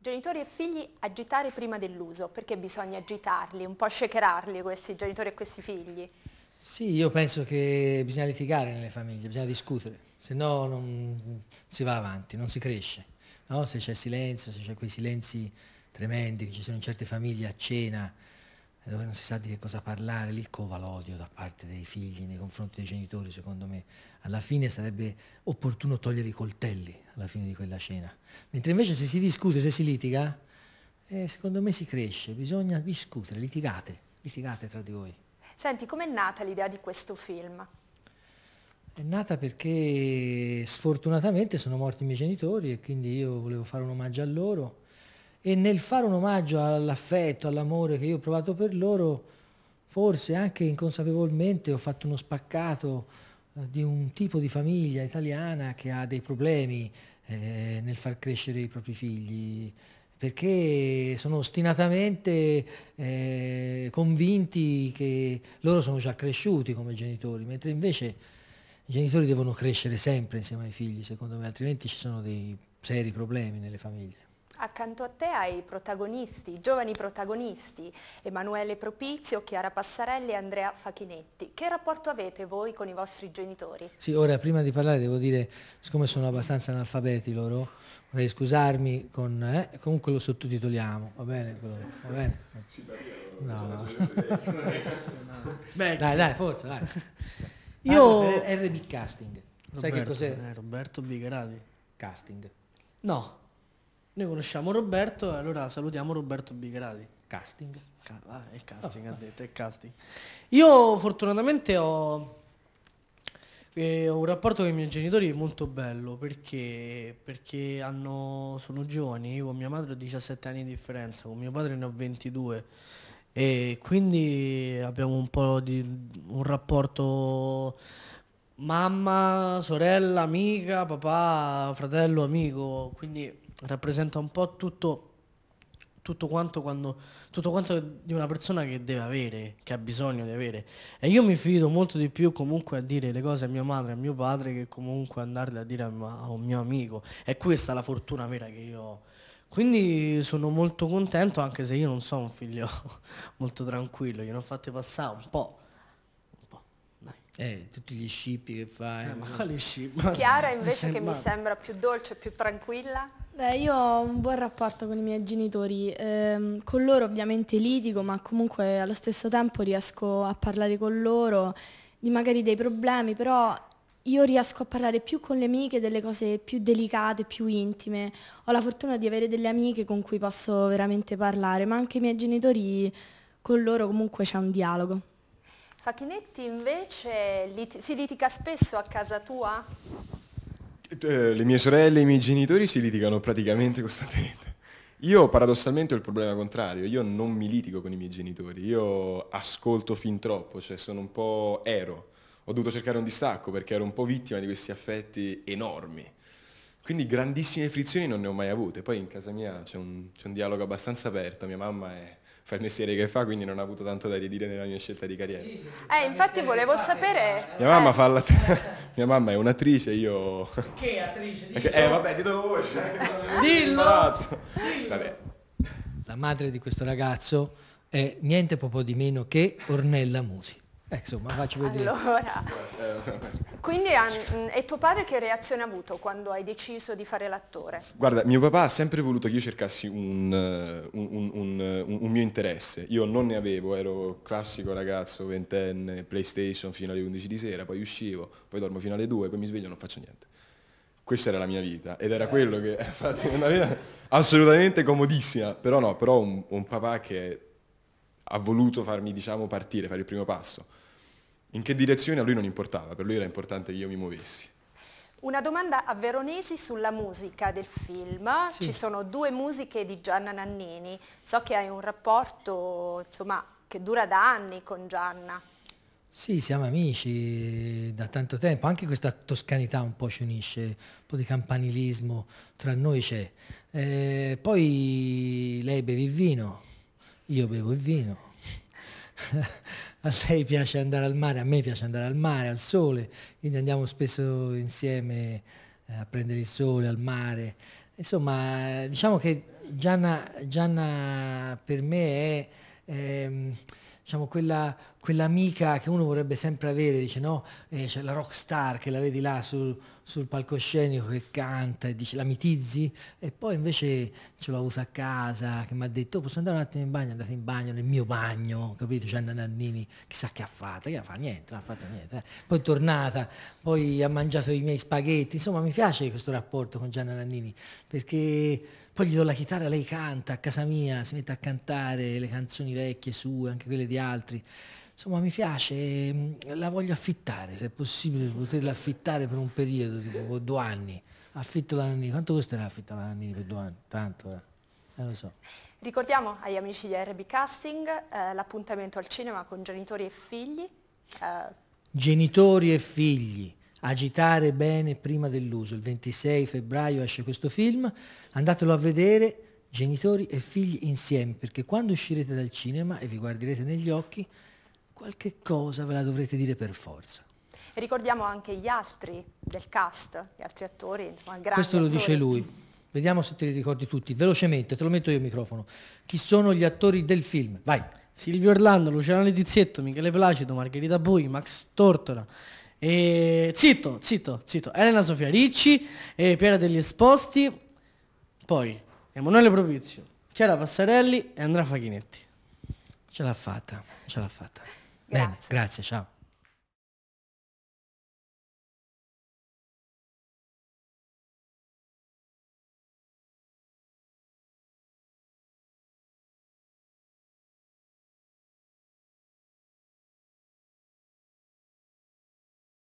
Genitori e figli agitare prima dell'uso, perché bisogna agitarli, un po' shakerarli questi genitori e questi figli? Sì, io penso che bisogna litigare nelle famiglie, bisogna discutere, se no non si va avanti, non si cresce. No? Se c'è silenzio, se c'è quei silenzi tremendi che ci sono in certe famiglie a cena, dove eh, non si sa di che cosa parlare, lì cova l'odio da parte dei figli nei confronti dei genitori, secondo me. Alla fine sarebbe opportuno togliere i coltelli alla fine di quella cena. Mentre invece se si discute, se si litiga, eh, secondo me si cresce, bisogna discutere, litigate, litigate tra di voi. Senti, com'è nata l'idea di questo film? È nata perché sfortunatamente sono morti i miei genitori e quindi io volevo fare un omaggio a loro e nel fare un omaggio all'affetto, all'amore che io ho provato per loro, forse anche inconsapevolmente ho fatto uno spaccato eh, di un tipo di famiglia italiana che ha dei problemi eh, nel far crescere i propri figli, perché sono ostinatamente eh, convinti che loro sono già cresciuti come genitori, mentre invece i genitori devono crescere sempre insieme ai figli, secondo me, altrimenti ci sono dei seri problemi nelle famiglie. Accanto a te hai i protagonisti, i giovani protagonisti, Emanuele Propizio, Chiara Passarelli e Andrea Facchinetti. Che rapporto avete voi con i vostri genitori? Sì, ora prima di parlare devo dire, siccome sono abbastanza analfabeti loro, vorrei scusarmi con... Eh, comunque lo sottotitoliamo, va bene? Quello, va bene? No. dai, dai, forza, dai. Io... RB Casting. Roberto, Sai che cos'è? Eh, Roberto Bigradi. Casting. No, noi conosciamo Roberto, allora salutiamo Roberto Bigradi. Casting. ah, è casting, oh. ha detto, è casting. Io fortunatamente ho, eh, ho, un rapporto con i miei genitori molto bello perché, perché hanno, sono giovani, io con mia madre ho 17 anni di differenza, con mio padre ne ho 22 e quindi abbiamo un po' di un rapporto mamma, sorella, amica, papà, fratello, amico, quindi rappresenta un po' tutto, tutto, quanto quando, tutto quanto di una persona che deve avere, che ha bisogno di avere. E io mi fido molto di più comunque a dire le cose a mia madre a mio padre che comunque andarle a dire a, a un mio amico. E questa è la fortuna vera che io ho. Quindi sono molto contento anche se io non sono un figlio molto tranquillo, gliene ho fatte passare un po' Eh, tutti gli scippi che fai. Eh, ma quali scippi? Chiara invece che mi sembra più dolce, più tranquilla? Beh, io ho un buon rapporto con i miei genitori, eh, con loro ovviamente litigo, ma comunque allo stesso tempo riesco a parlare con loro di magari dei problemi, però io riesco a parlare più con le amiche delle cose più delicate, più intime. Ho la fortuna di avere delle amiche con cui posso veramente parlare, ma anche i miei genitori, con loro comunque c'è un dialogo. Facchinetti invece lit si litiga spesso a casa tua? Eh, le mie sorelle e i miei genitori si litigano praticamente costantemente. Io paradossalmente ho il problema contrario, io non mi litigo con i miei genitori, io ascolto fin troppo, cioè sono un po' ero. Ho dovuto cercare un distacco perché ero un po' vittima di questi affetti enormi. Quindi grandissime frizioni non ne ho mai avute. Poi in casa mia c'è un, un dialogo abbastanza aperto, mia mamma è fa il mestiere che fa, quindi non ha avuto tanto da ridire nella mia scelta di carriera. Eh, infatti volevo sapere... Mia mamma, eh. fa la... mia mamma è un'attrice, io... Che attrice? Eh, Dillo. Eh vabbè, ditelo voi. Cioè, Dillo! Dillo. Vabbè. La madre di questo ragazzo è niente poco di meno che Ornella Musi. Eh, insomma, faccio vedere. Allora, quindi mm, e tuo padre che reazione ha avuto quando hai deciso di fare l'attore? Guarda, mio papà ha sempre voluto che io cercassi un, un, un, un mio interesse. Io non ne avevo, ero classico ragazzo, ventenne, PlayStation fino alle 11 di sera, poi uscivo, poi dormo fino alle 2, poi mi sveglio e non faccio niente. Questa era la mia vita ed era eh. quello che ha una vita assolutamente comodissima, però no, però un, papà che ha voluto farmi diciamo partire, fare il primo passo in che direzione a lui non importava, per lui era importante che io mi muovessi. Una domanda a Veronesi sulla musica del film. Sì. Ci sono due musiche di Gianna Nannini. So che hai un rapporto insomma, che dura da anni con Gianna. Sì, siamo amici da tanto tempo, anche questa toscanità un po' ci unisce, un po' di campanilismo tra noi c'è. Eh, poi lei beve il vino, io bevo il vino. a lei piace andare al mare, a me piace andare al mare, al sole, quindi andiamo spesso insieme eh, a prendere il sole, al mare. Insomma, diciamo che Gianna, Gianna per me è, è ehm, diciamo, quella, quell'amica che uno vorrebbe sempre avere, dice no, eh, c'è la rock star che la vedi là sul, sul palcoscenico che canta e dice la mitizzi e poi invece ce l'ho avuta a casa che mi ha detto oh, posso andare un attimo in bagno, andate in bagno nel mio bagno, capito? Gianna Nannini chissà che ha fatto, che ha fatto niente, non ha fatto niente. Eh. Poi è tornata, poi ha mangiato i miei spaghetti, insomma mi piace questo rapporto con Gianna Nannini perché poi gli do la chitarra, lei canta a casa mia, si mette a cantare le canzoni vecchie sue, anche quelle di altri insomma mi piace, mm, la voglio affittare, se è possibile poterla affittare per un periodo, tipo due anni, affitto da Nannini, quanto costerà affitto da Nannini per due anni? Tanto, eh, eh lo so. Ricordiamo agli amici di RB Casting eh, l'appuntamento al cinema con genitori e figli. Eh. Genitori e figli, agitare bene prima dell'uso, il 26 febbraio esce questo film, andatelo a vedere, genitori e figli insieme, perché quando uscirete dal cinema e vi guarderete negli occhi, qualche cosa ve la dovrete dire per forza. E ricordiamo anche gli altri del cast, gli altri attori, insomma, grandi Questo lo attori. dice lui. Vediamo se te li ricordi tutti. Velocemente, te lo metto io il microfono. Chi sono gli attori del film? Vai. Silvio Orlando, Luciano Ledizietto, Michele Placido, Margherita Bui, Max Tortora, e... zitto, zitto, zitto, Elena Sofia Ricci, e Piera degli Esposti, poi Emanuele Propizio, Chiara Passarelli e Andrea Fachinetti. Ce l'ha fatta, ce l'ha fatta. Bene, grazie, ciao.